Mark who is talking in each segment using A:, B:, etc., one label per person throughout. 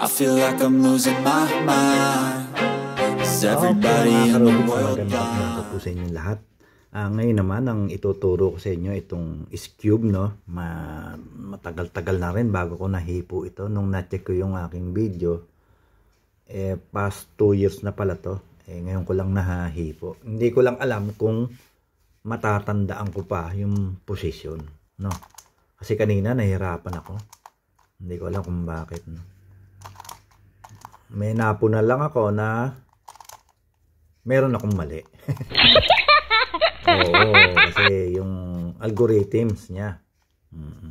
A: I feel like I'm losing my mind Is everybody okay, in the world blind? po sa inyo lahat. Uh, ngayon naman ang ituturo ko sa inyo itong S-Cube no. Ma matagal-tagal na rin bago ko nahipo ito nung na-check ko yung aking video. Eh past 2 years na pala to. Eh ngayon ko lang nahahipo. Hindi ko lang alam kung matatandaan ko pa yung position no. Kasi kanina nahirapan ako. Hindi ko alam kung bakit no may napo na lang ako na meron akong mali. Oo, kasi yung algorithms niya. Mm-mm.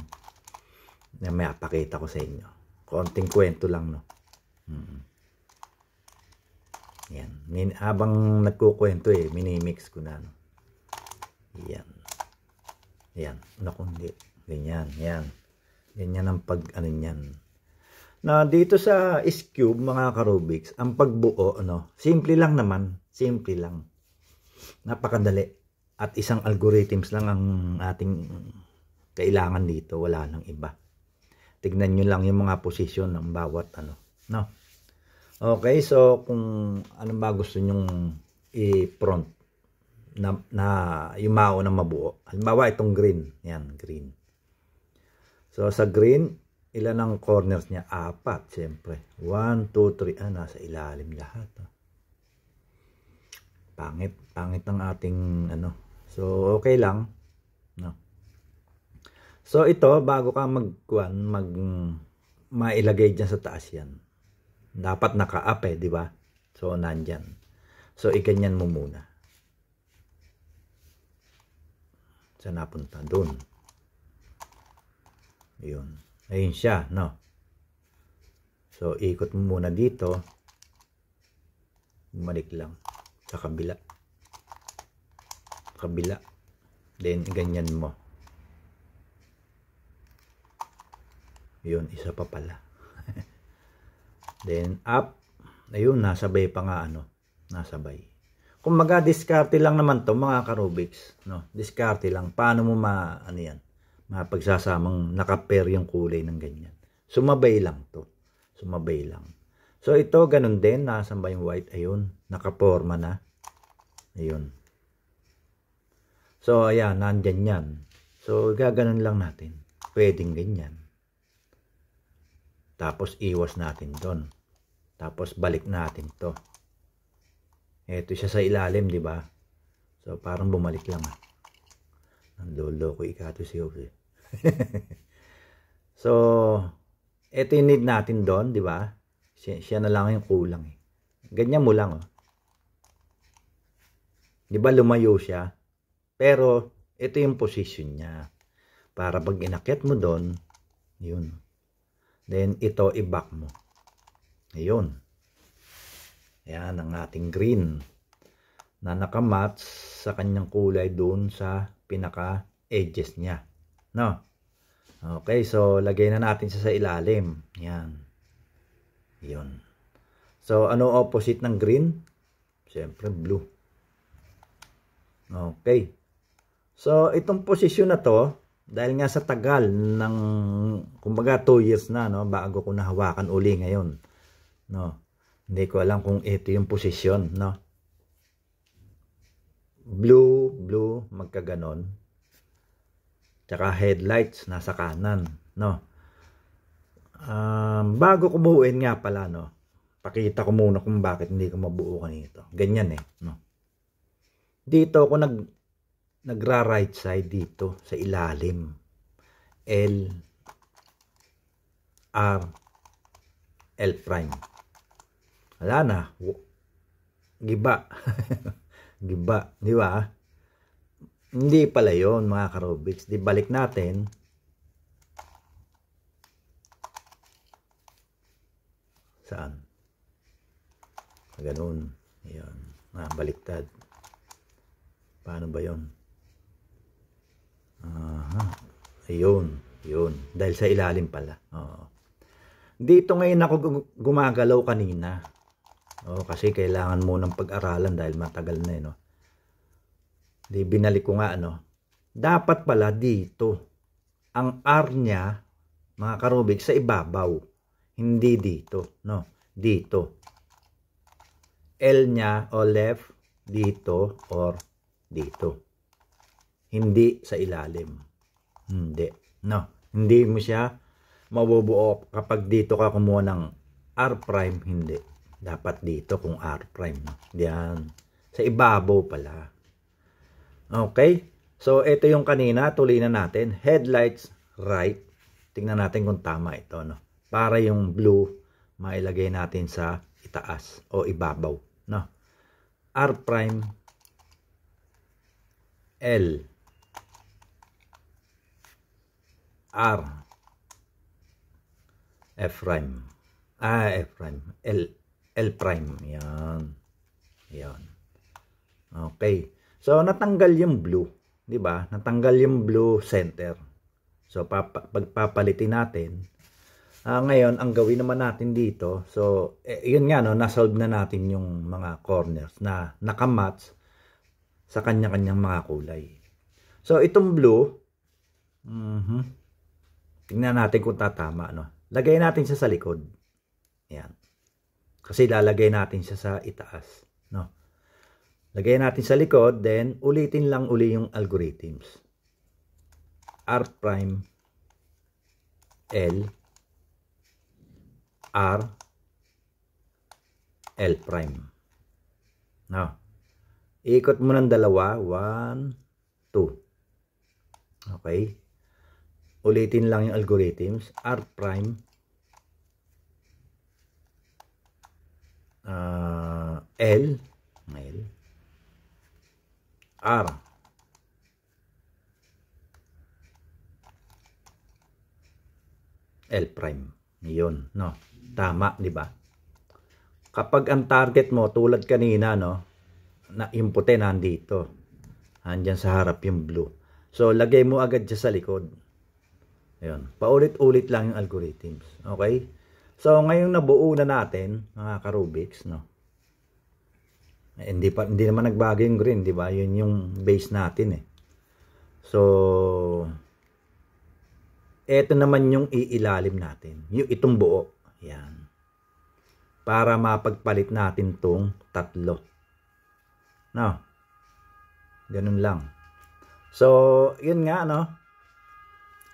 A: may apakita ko sa inyo. Konting kwento lang, no? Mm-mm. Yan. Min habang nagkukwento eh, minimix ko na, no? Yan. Yan. Nakundi. Ganyan, yan. Ganyan ang pag, ano yan na dito sa S-cube mga karubiks, ang pagbuo ano, simple lang naman, simple lang. Napakadali at isang algorithms lang ang ating kailangan dito, wala nang iba. Tignan niyo lang yung mga position ng bawat ano, no. Okay, so kung ano ba gusto nyong i-front na, na yumao ng mabuo. Halimbawa itong green, yan, green. So sa green, ilan ang corners niya? Apat, siyempre. 1, 2, 3. Ah, nasa ilalim lahat. Ah. Pangit. Pangit ang ating ano. So, okay lang. No. So, ito, bago ka mag, mag, mailagay dyan sa taas yan. Dapat naka-up eh, di ba? So, nandyan. So, iganyan mo muna. Sa napunta? Doon. Yun. Ayun siya, no? So, ikot mo muna dito. Bumalik lang. Sa kabila. Kabila. Then, ganyan mo. Yun, isa pa pala. Then, up. Ayun, nasabay pa nga, ano. Nasabay. Kung maga, diskarte lang naman to mga karubiks. No? Diskarte lang. Paano mo ma, ano yan? mapagsasamang nakapair yung kulay ng ganyan. Sumabay lang to. Sumabay lang. So ito ganun din, nasan ba yung white? Ayun, nakaporma na. Ayun. So ayan, nandyan yan. So gaganon lang natin. Pwedeng ganyan. Tapos iwas natin doon. Tapos balik natin to. Ito siya sa ilalim, di ba? So parang bumalik lang ah. Ang lolo ko ikato si Jose. so, ito yung need natin doon, di ba? Siya, siya na lang yung kulang. Eh. Ganyan mo lang, oh. Di ba lumayo siya? Pero, ito yung position niya. Para pag inakyat mo doon, yun. Then, ito, i-back mo. Ayun. Ayan, ang ating green na nakamatch sa kanyang kulay doon sa pinaka edges niya. No? Okay, so lagay na natin siya sa ilalim. Yan. Yun. So, ano opposite ng green? Siyempre, blue. Okay. So, itong posisyon na to, dahil nga sa tagal ng, kumbaga 2 years na, no, bago ko nahawakan uli ngayon. No? Hindi ko alam kung ito yung posisyon, no? Blue, blue, magkaganon Tsaka headlights nasa kanan, no? Um, bago ko buuin nga pala, no? Pakita ko muna kung bakit hindi ko mabuo kanito. Ganyan eh, no? Dito ako nag nagra-right side dito sa ilalim. L R L prime. Wala na. Giba. Giba, di ba? Hindi pala yon mga karubits. Di balik natin. Saan? Ganun. Ayan. Ah, baliktad. Paano ba yon? Aha. Ayun. Yun. Dahil sa ilalim pala. Oo. Dito ngayon ako gumagalaw kanina. Oh, kasi kailangan mo ng pag-aralan dahil matagal na eh, 'no. Di binalik ko nga ano. Dapat pala dito. Ang R niya, mga karubik, sa ibabaw. Hindi dito. No? Dito. L niya o left dito or dito. Hindi sa ilalim. Hindi. No? Hindi mo siya mabubuo kapag dito ka kumuha ng R prime. Hindi. Dapat dito kung R prime. Diyan. Sa ibabaw pala. Okay? So, ito yung kanina. Tuloy na natin. Headlights right. Tingnan natin kung tama ito. No? Para yung blue, mailagay natin sa itaas o ibabaw. No? R prime L R F prime ah F prime L L prime yan yan okay So, natanggal yung blue. 'di ba Natanggal yung blue center. So, pagpapalitin natin. Uh, ngayon, ang gawin naman natin dito. So, eh, yun nga, no, nasolve na natin yung mga corners na nakamatch sa kanya-kanyang mga kulay. So, itong blue, mm -hmm, tingnan natin kung tatama. No? Lagay natin siya sa likod. Ayun. Kasi lalagay natin siya sa itaas. No? Lagay natin sa likod, then ulitin lang uli yung algorithms. R prime L R L prime. Now, ikot mo ng dalawa. 1, 2. Okay. Ulitin lang yung algorithms. R prime uh, L L Adam L prime. Yun, no. Tama, di ba? Kapag ang target mo tulad kanina, no, na impute nandito. Andiyan sa harap yung blue. So, lagay mo agad dyan sa likod. Ayun. Paulit-ulit lang yung algorithms. Okay? So, ngayong nabuo na natin, mga karubix, no? Eh, hindi, pa, hindi naman nagbago yung green, di ba? Yun yung base natin eh. So, eto naman yung iilalim natin. Yung itong buo. Yan. Para mapagpalit natin tong tatlo. No? Ganun lang. So, yun nga, no?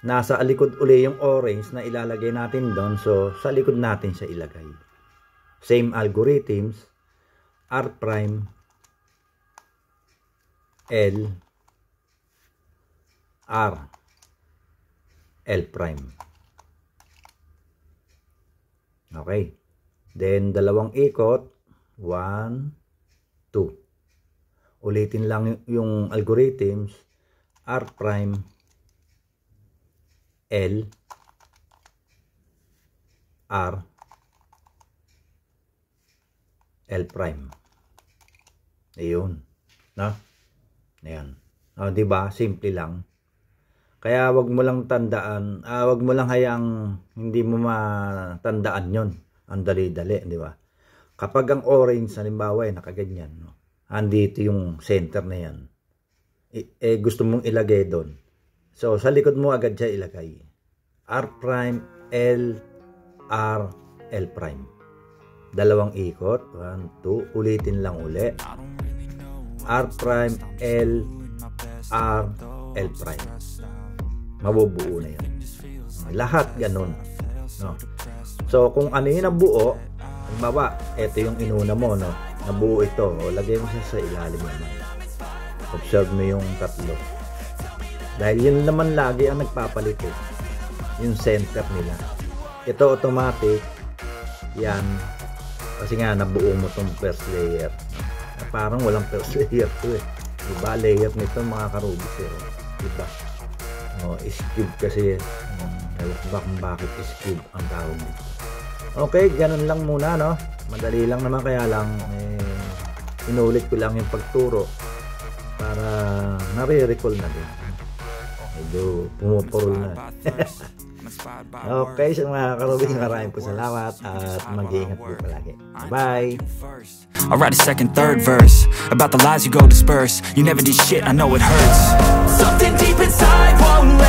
A: Nasa likod uli yung orange na ilalagay natin doon. So, sa likod natin siya ilagay. Same algorithms R prime L R L prime. Okay. Then, dalawang ikot. 1, 2. Ulitin lang yung algorithms. R prime L R L prime. Ayun. No? Ayan. O, oh, di ba? Simple lang. Kaya wag mo lang tandaan, ah, wag mo lang hayang hindi mo matandaan 'yon. Ang dali-dali, di ba? Kapag ang orange halimbawa ay eh, nakaganyan, no? andito yung center na 'yan. E, eh gusto mong ilagay doon. So sa likod mo agad siya ilagay. R prime L R L prime dalawang ikot 1, 2, ulitin lang uli R prime, L R, L prime mabubuo na yun lahat ganun no? so kung ano yun ang buo halimbawa, ito yung inuna mo no? nabuo ito, o, lagay mo siya sa ilalim naman observe mo yung tatlo dahil yun naman lagi ang nagpapalit eh. yung center nila ito automatic yan kasi nga nabuo mo tong first layer parang walang first layer to eh diba layer nito mga karubis eh diba oh, is cube kasi um, ewan ba kung bakit is cube ang tawag nito okay ganun lang muna no madali lang naman kaya lang eh, inulit ko lang yung pagturo para nare-recall na din medyo pumupurol na Okay, sa mga maraming po salamat at mag-iingat po palagi. Bye! I write a second, third verse About the lies you go disperse You never did shit, I know it hurts Something deep inside won't let